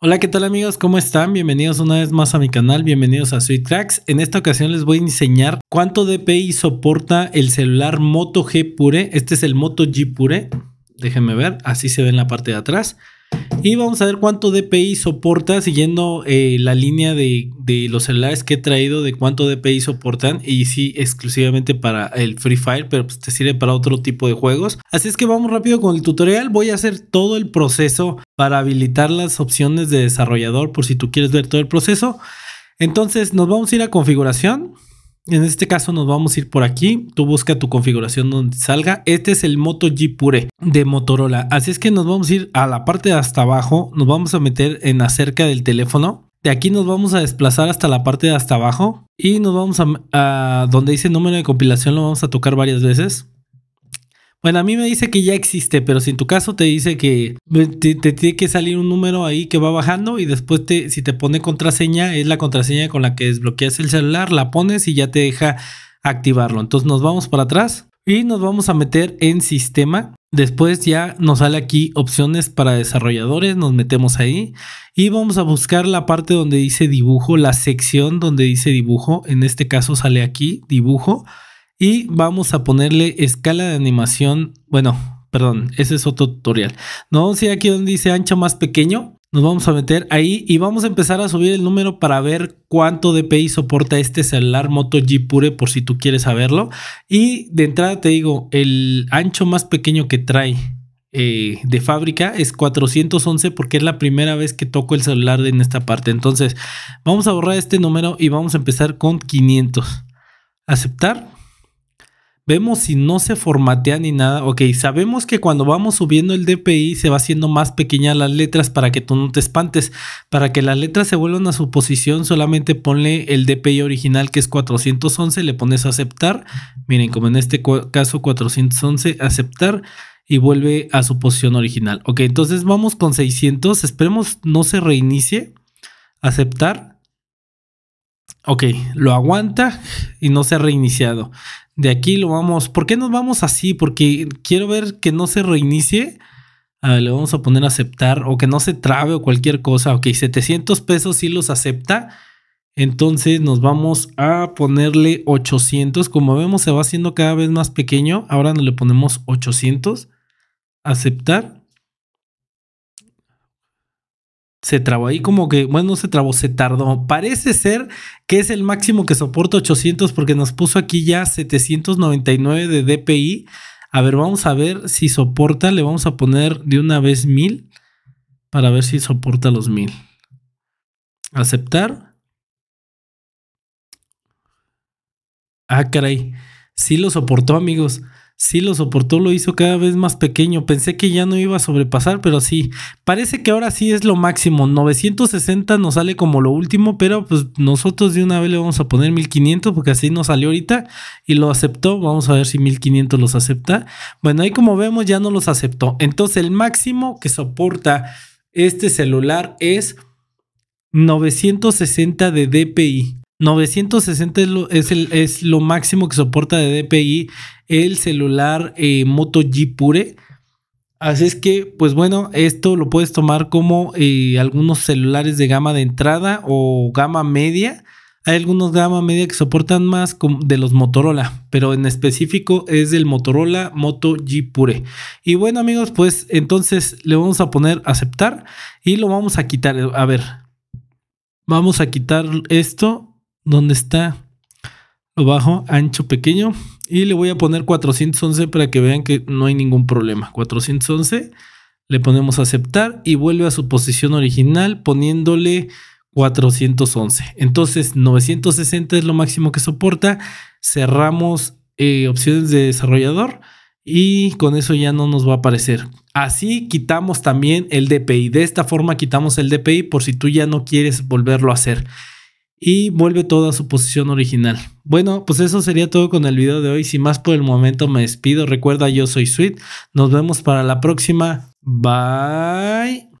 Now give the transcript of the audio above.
Hola, ¿qué tal amigos? ¿Cómo están? Bienvenidos una vez más a mi canal, bienvenidos a Sweet Tracks. En esta ocasión les voy a enseñar cuánto DPI soporta el celular Moto G Pure. Este es el Moto G Pure. Déjenme ver, así se ve en la parte de atrás. Y vamos a ver cuánto DPI soporta siguiendo eh, la línea de, los celulares que he traído de cuánto DPI soportan. Y sí, exclusivamente para el Free Fire, pero pues, te sirve para otro tipo de juegos. Así es que vamos rápido con el tutorial. Voy a hacer todo el proceso para habilitar las opciones de desarrollador por si tú quieres ver todo el proceso. Entonces nos vamos a ir a configuración. En este caso nos vamos a ir por aquí. Tú busca tu configuración donde salga. Este es el Moto G Pure de Motorola. Así es que nos vamos a ir a la parte de hasta abajo. Nos vamos a meter en acerca del teléfono. De aquí nos vamos a desplazar hasta la parte de hasta abajo. Y nos vamos a, a donde dice número de compilación. Lo vamos a tocar varias veces. Bueno, a mí me dice que ya existe, pero si en tu caso te dice que te, tiene que salir un número ahí que va bajando y después te, si te pone contraseña, es la contraseña con la que desbloqueas el celular, la pones y ya te deja activarlo. Entonces nos vamos para atrás y nos vamos a meter en sistema. Después ya nos sale aquí opciones para desarrolladores, nos metemos ahí y vamos a buscar la parte donde dice dibujo, la sección donde dice dibujo, en este caso sale aquí dibujo y vamos a ponerle escala de animación, bueno, perdón, ese es otro tutorial. Nos vamos a ir aquí donde dice ancho más pequeño, nos vamos a meter ahí y vamos a empezar a subir el número para ver cuánto DPI soporta este celular Moto G Pure por si tú quieres saberlo. Y de entrada te digo, el ancho más pequeño que trae eh, de fábrica es 411 porque es la primera vez que toco el celular en esta parte. Entonces vamos a borrar este número y vamos a empezar con 500. Aceptar vemos si no se formatea ni nada. Ok, sabemos que cuando vamos subiendo el DPI se va haciendo más pequeña las letras para que tú no te espantes. Para que las letras se vuelvan a su posición, solamente ponle el DPI original que es 411, le pones a aceptar. Miren, como en este caso 411, aceptar y vuelve a su posición original. Ok, entonces vamos con 600, esperemos no se reinicie. Aceptar. Ok, lo aguanta y no se ha reiniciado de aquí lo vamos. ¿Por qué nos vamos así? Porque quiero ver que no se reinicie. Ah, le vamos a poner aceptar o que no se trabe o cualquier cosa. Ok, 700 pesos si los acepta. Entonces nos vamos a ponerle 800. Como vemos se va haciendo cada vez más pequeño. Ahora le ponemos 800. Aceptar se trabó ahí como que, bueno, no se trabó, se tardó. Parece ser que es el máximo que soporta 800 porque nos puso aquí ya 799 de DPI. A ver, vamos a ver si soporta. Le vamos a poner de una vez 1000 para ver si soporta los 1000. Aceptar. Ah, caray. Sí lo soportó, amigos. Sí lo soportó, lo hizo cada vez más pequeño. Pensé que ya no iba a sobrepasar, pero sí. Parece que ahora sí es lo máximo. 960 nos sale como lo último, pero pues nosotros de una vez le vamos a poner 1500 porque así nos salió ahorita y lo aceptó. Vamos a ver si 1500 los acepta. Bueno, ahí como vemos ya no los aceptó. Entonces el máximo que soporta este celular es 960 de DPI. 960 es lo, es lo máximo que soporta de DPI el celular eh, Moto G Pure. Así es que, pues bueno, esto lo puedes tomar como eh, algunos celulares de gama de entrada o gama media. Hay algunos gama media que soportan más de los Motorola, pero en específico es el Motorola Moto G Pure. Y bueno, amigos, pues entonces le vamos a poner aceptar y lo vamos a quitar. A ver, vamos a quitar esto. ¿Dónde está? bajo, ancho pequeño. Y le voy a poner 411 para que vean que no hay ningún problema. 411, le ponemos aceptar y vuelve a su posición original poniéndole 411. Entonces 960 es lo máximo que soporta. Cerramos eh, opciones de desarrollador y con eso ya no nos va a aparecer. Así quitamos también el DPI. De esta forma quitamos el DPI por si tú ya no quieres volverlo a hacer y vuelve todo a su posición original. Bueno, pues eso sería todo con el video de hoy. Sin más por el momento me despido. Recuerda, yo soy Sweet. Nos vemos para la próxima. Bye.